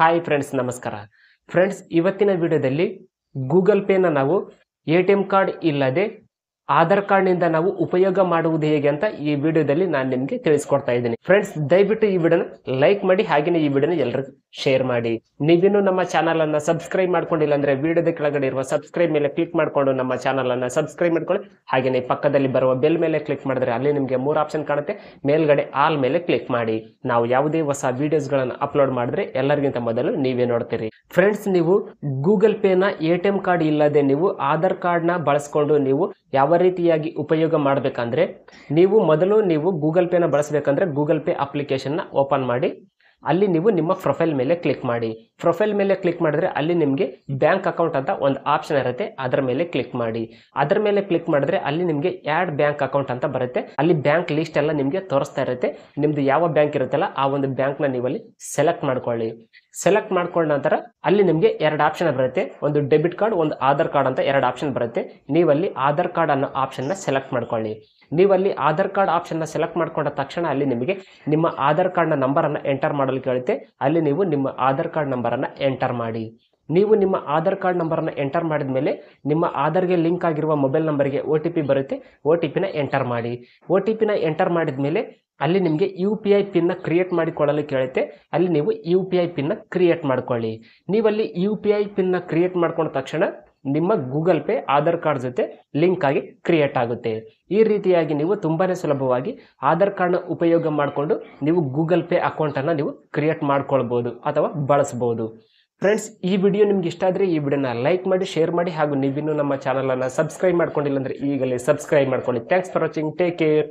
hi friends ನಮಸ್ಕಾರ friends ಇವತ್ತಿನ ವಿಡಿಯೋದಲ್ಲಿ ಗೂಗಲ್ ಪೇನ ನಾವು ಎ ಟಿ ಎಂ ಕಾರ್ಡ್ ಇಲ್ಲದೆ ಆಧಾರ್ ನಿಂದ ನಾವು ಉಪಯೋಗ ಮಾಡುವುದು ಹೇಗೆ ಅಂತ ಈ ವಿಡಿಯೋದಲ್ಲಿ ನಾನು ನಿಮಗೆ ತಿಳಿಸ್ಕೊಡ್ತಾ ಇದ್ದೀನಿ ಫ್ರೆಂಡ್ಸ್ ದಯವಿಟ್ಟು ಈ ವಿಡಿಯೋನ ಲೈಕ್ ಮಾಡಿ ಹಾಗೇನೆ ಈ ವಿಡಿಯೋನ ಎಲ್ಲರಿಗೂ ಶೇರ್ ಮಾಡಿ ನೀವಿನ್ನೂ ನಮ್ಮ ಚಾನಲ್ ಅನ್ನ ಸಬ್ಸ್ಕ್ರೈಬ್ ಮಾಡ್ಕೊಂಡಿಲ್ಲ ಅಂದ್ರೆ ವಿಡಿಯೋದ ಕೆಳಗಡೆ ಇರುವ ಸಬ್ಸ್ಕ್ರೈಬ್ ಮೇಲೆ ಕ್ಲಿಕ್ ಮಾಡಿಕೊಂಡು ನಮ್ಮ ಚಾನಲ್ ಅನ್ನ ಸಬ್ಸ್ಕ್ರೈಬ್ ಮಾಡ್ಕೊಳ್ಳಿ ಹಾಗೆಯೇ ಪಕ್ಕದಲ್ಲಿ ಬರುವ ಬೆಲ್ ಮೇಲೆ ಕ್ಲಿಕ್ ಮಾಡಿದ್ರೆ ಅಲ್ಲಿ ನಿಮಗೆ ಮೂರು ಆಪ್ಷನ್ ಕಾಣುತ್ತೆ ಮೇಲ್ಗಡೆ ಆಲ್ ಮೇಲೆ ಕ್ಲಿಕ್ ಮಾಡಿ ನಾವು ಯಾವುದೇ ಹೊಸ ವಿಡಿಯೋಸ್ ಗಳನ್ನ ಅಪ್ಲೋಡ್ ಮಾಡಿದ್ರೆ ಎಲ್ಲರಿಗಿಂತ ಮೊದಲು ನೀವೇ ನೋಡ್ತೀರಿ ಫ್ರೆಂಡ್ಸ್ ನೀವು ಗೂಗಲ್ ಪೇನ ಎ ಟಿ ಕಾರ್ಡ್ ಇಲ್ಲದೆ ನೀವು ಆಧಾರ್ ಕಾರ್ಡ್ ನ ಬಳಸ್ಕೊಂಡು ನೀವು ಯಾವ ರೀತಿಯಾಗಿ ಉಪಯೋಗ ಮಾಡಬೇಕಂದ್ರೆ ನೀವು ಮೊದಲು ನೀವು ಗೂಗಲ್ ಪೇನ ಬಳಸಬೇಕಂದ್ರೆ ಗೂಗಲ್ ಪೇ ಅಪ್ಲಿಕೇಶನ್ನ ಓಪನ್ ಮಾಡಿ ಅಲ್ಲಿ ನೀವು ನಿಮ್ಮ ಪ್ರೊಫೈಲ್ ಮೇಲೆ ಕ್ಲಿಕ್ ಮಾಡಿ ಪ್ರೊಫೈಲ್ ಮೇಲೆ ಕ್ಲಿಕ್ ಮಾಡಿದ್ರೆ ಅಲ್ಲಿ ನಿಮಗೆ ಬ್ಯಾಂಕ್ ಅಕೌಂಟ್ ಅಂತ ಒಂದು ಆಪ್ಷನ್ ಇರುತ್ತೆ ಅದರ ಮೇಲೆ ಕ್ಲಿಕ್ ಮಾಡಿ ಅದರ ಮೇಲೆ ಕ್ಲಿಕ್ ಮಾಡಿದ್ರೆ ಅಲ್ಲಿ ನಿಮಗೆ ಆ್ಯಡ್ ಬ್ಯಾಂಕ್ ಅಕೌಂಟ್ ಅಂತ ಬರುತ್ತೆ ಅಲ್ಲಿ ಬ್ಯಾಂಕ್ ಲಿಸ್ಟ್ ಎಲ್ಲ ನಿಮಗೆ ತೋರಿಸ್ತಾ ಇರುತ್ತೆ ನಿಮ್ದು ಯಾವ ಬ್ಯಾಂಕ್ ಇರುತ್ತಲ್ಲ ಆ ಒಂದು ಬ್ಯಾಂಕ್ನ ನೀವು ಅಲ್ಲಿ ಸೆಲೆಕ್ಟ್ ಮಾಡ್ಕೊಳ್ಳಿ ಸೆಲೆಕ್ಟ್ ಮಾಡ್ಕೊಂಡ ನಂತರ ಅಲ್ಲಿ ನಿಮಗೆ ಎರಡು ಆಪ್ಷನ್ ಬರುತ್ತೆ ಒಂದು ಡೆಬಿಟ್ ಕಾರ್ಡ್ ಒಂದು ಆಧಾರ್ ಕಾರ್ಡ್ ಅಂತ ಎರಡು ಆಪ್ಷನ್ ಬರುತ್ತೆ ನೀವಲ್ಲಿ ಆಧಾರ್ ಕಾರ್ಡ್ ಅನ್ನೋ ನ ಸೆಲೆಕ್ಟ್ ಮಾಡ್ಕೊಳ್ಳಿ ನೀವಲ್ಲಿ ಆಧಾರ್ ಕಾರ್ಡ್ ಆಪ್ಷನ್ನ ಸೆಲೆಕ್ಟ್ ಮಾಡ್ಕೊಂಡ ತಕ್ಷಣ ಅಲ್ಲಿ ನಿಮಗೆ ನಿಮ್ಮ ಆಧಾರ್ ಕಾರ್ಡ್ ನಂಬರ್ ಅನ್ನ ಎಂಟರ್ ಮಾಡಲು ಕೇಳುತ್ತೆ ಅಲ್ಲಿ ನೀವು ನಿಮ್ಮ ಆಧಾರ್ ಕಾರ್ಡ್ ನಂಬರ್ ಅನ್ನ ಎಂಟರ್ ಮಾಡಿ ನೀವು ನಿಮ್ಮ ಆಧಾರ್ ಕಾರ್ಡ್ ನಂಬರನ್ನು ಎಂಟರ್ ಮಾಡಿದ ಮೇಲೆ ನಿಮ್ಮ ಆಧಾರ್ಗೆ ಲಿಂಕ್ ಆಗಿರುವ ಮೊಬೈಲ್ ನಂಬರಿಗೆ ಒ ಟಿ ಪಿ ಬರುತ್ತೆ ಒ ಟಿ ಪಿನ ಎಂಟರ್ ಮಾಡಿ ಒ ಟಿ ಪಿನ ಎಂಟರ್ ಮಾಡಿದ ಮೇಲೆ ಅಲ್ಲಿ ನಿಮಗೆ ಯು ಪಿ ಐ ಪಿನ್ನ ಕ್ರಿಯೇಟ್ ಮಾಡಿಕೊಳ್ಳಲು ಕೇಳುತ್ತೆ ಅಲ್ಲಿ ನೀವು ಯು ಪಿ ಐ ಪಿನ್ನ ಕ್ರಿಯೇಟ್ ಮಾಡ್ಕೊಳ್ಳಿ ನೀವಲ್ಲಿ ಯು ಪಿ ಐ ಪಿನ್ನ ಕ್ರಿಯೇಟ್ ಮಾಡ್ಕೊಂಡ ತಕ್ಷಣ ನಿಮ್ಮ ಗೂಗಲ್ ಪೇ ಆಧಾರ್ ಕಾರ್ಡ್ ಜೊತೆ ಲಿಂಕ್ ಆಗಿ ಕ್ರಿಯೇಟ್ ಆಗುತ್ತೆ ಈ ರೀತಿಯಾಗಿ ನೀವು ತುಂಬಾ ಸುಲಭವಾಗಿ ಆಧಾರ್ ಕಾರ್ಡ್ನ ಉಪಯೋಗ ಮಾಡಿಕೊಂಡು ನೀವು ಗೂಗಲ್ ಪೇ ಅಕೌಂಟನ್ನು ನೀವು ಕ್ರಿಯೇಟ್ ಮಾಡ್ಕೊಳ್ಬೋದು ಅಥವಾ ಬಳಸ್ಬೋದು ಫ್ರೆಂಡ್ಸ್ ಈ ವಿಡಿಯೋ ನಿಮ್ಗೆ ಇಷ್ಟ ಆದರೆ ಈ ವಿಡಿಯೋನ ಲೈಕ್ ಮಾಡಿ ಶೇರ್ ಮಾಡಿ ಹಾಗೂ ನೀವಿನ್ನೂ ನಮ್ಮ ಚಾನಲನ್ನು ಸಬ್ಸ್ಕ್ರೈಬ್ ಮಾಡ್ಕೊಂಡಿಲ್ಲ ಅಂದರೆ ಈಗಲೇ ಸಬ್ಸ್ಕ್ರೈಬ್ ಮಾಡ್ಕೊಳ್ಳಿ thanks for watching take care